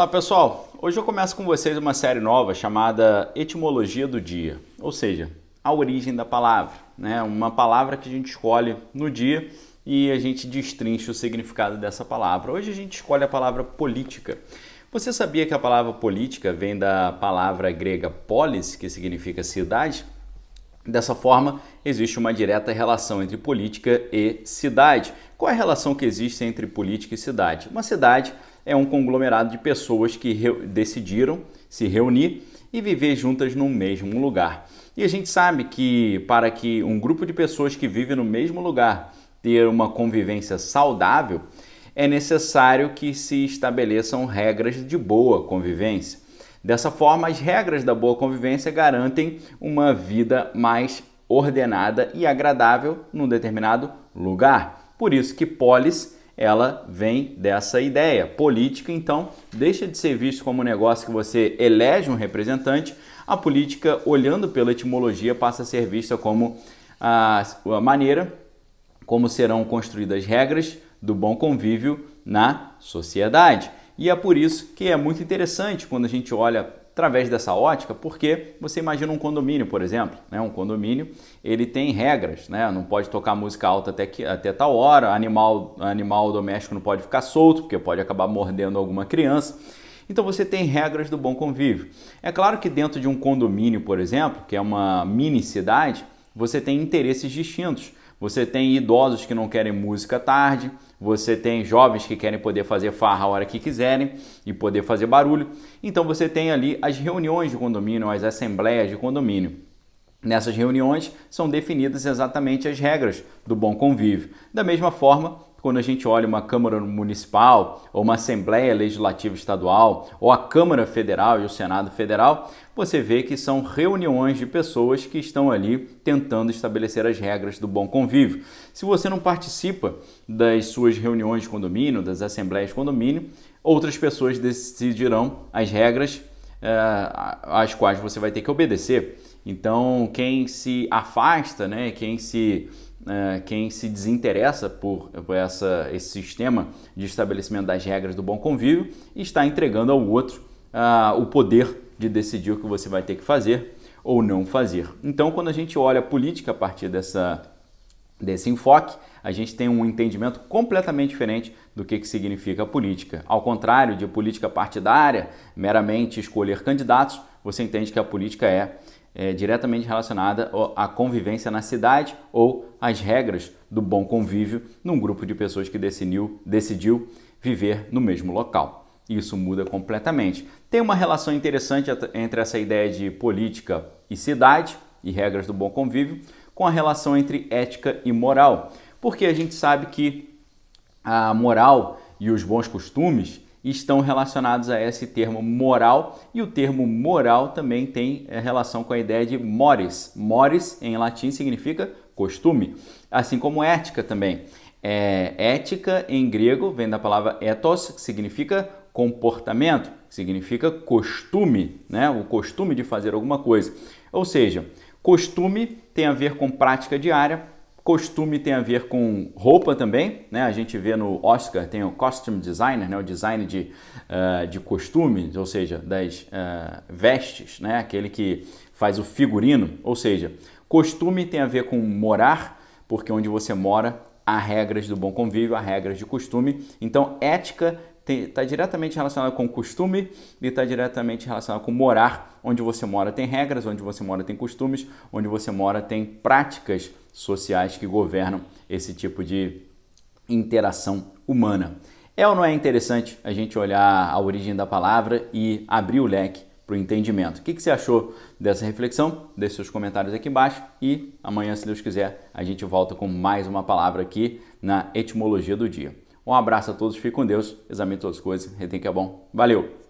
Olá pessoal, hoje eu começo com vocês uma série nova chamada Etimologia do Dia, ou seja, a origem da palavra, né? Uma palavra que a gente escolhe no dia e a gente destrincha o significado dessa palavra. Hoje a gente escolhe a palavra política. Você sabia que a palavra política vem da palavra grega polis, que significa cidade? Dessa forma, existe uma direta relação entre política e cidade. Qual é a relação que existe entre política e cidade? Uma cidade é um conglomerado de pessoas que decidiram se reunir e viver juntas no mesmo lugar. E a gente sabe que para que um grupo de pessoas que vive no mesmo lugar ter uma convivência saudável, é necessário que se estabeleçam regras de boa convivência. Dessa forma, as regras da boa convivência garantem uma vida mais ordenada e agradável num determinado lugar. Por isso que polis ela vem dessa ideia. Política, então, deixa de ser visto como um negócio que você elege um representante, a política, olhando pela etimologia, passa a ser vista como a, a maneira como serão construídas regras do bom convívio na sociedade. E é por isso que é muito interessante quando a gente olha através dessa ótica, porque você imagina um condomínio, por exemplo, né? um condomínio, ele tem regras, né? não pode tocar música alta até, que, até tal hora, animal, animal doméstico não pode ficar solto, porque pode acabar mordendo alguma criança. Então você tem regras do bom convívio. É claro que dentro de um condomínio, por exemplo, que é uma mini cidade, você tem interesses distintos. Você tem idosos que não querem música tarde, você tem jovens que querem poder fazer farra a hora que quiserem e poder fazer barulho. Então você tem ali as reuniões de condomínio, as assembleias de condomínio. Nessas reuniões são definidas exatamente as regras do bom convívio. Da mesma forma, quando a gente olha uma Câmara Municipal, ou uma Assembleia Legislativa Estadual, ou a Câmara Federal e o Senado Federal, você vê que são reuniões de pessoas que estão ali tentando estabelecer as regras do bom convívio. Se você não participa das suas reuniões de condomínio, das assembleias de condomínio, outras pessoas decidirão as regras às eh, quais você vai ter que obedecer. Então, quem se afasta, né, quem se é, quem se desinteressa por, essa, esse sistema de estabelecimento das regras do bom convívio está entregando ao outro ah, o poder de decidir o que você vai ter que fazer ou não fazer. Então, quando a gente olha a política a partir dessa, desse enfoque, a gente tem um entendimento completamente diferente do que, que significa política. Ao contrário de política partidária, meramente escolher candidatos, você entende que a política é, é diretamente relacionada à convivência na cidade ou às regras do bom convívio num grupo de pessoas que decidiu, decidiu viver no mesmo local. Isso muda completamente. Tem uma relação interessante entre essa ideia de política e cidade e regras do bom convívio com a relação entre ética e moral, porque a gente sabe que a moral e os bons costumes estão relacionados a esse termo moral, e o termo moral também tem eh, relação com a ideia de mores. Mores em latim significa costume, assim como ética também. É, ética em grego vem da palavra ethos, que significa comportamento, que significa costume, né? o costume de fazer alguma coisa. Ou seja, costume tem a ver com prática diária, Costume tem a ver com roupa também, né? A gente vê no Oscar, tem o costume designer, né? O design de, uh, de costumes, ou seja, das uh, vestes, né? Aquele que faz o figurino, ou seja, costume tem a ver com morar, porque onde você mora há regras do bom convívio, há regras de costume. Então, ética está diretamente relacionado com costume e está diretamente relacionado com morar. Onde você mora tem regras, onde você mora tem costumes, onde você mora tem práticas sociais que governam esse tipo de interação humana. É ou não é interessante a gente olhar a origem da palavra e abrir o leque para o entendimento? O que, que você achou dessa reflexão? Deixe seus comentários aqui embaixo e amanhã, se Deus quiser, a gente volta com mais uma palavra aqui na etimologia do dia. Um abraço a todos, fique com Deus, examine todas as coisas, retém que é bom. Valeu!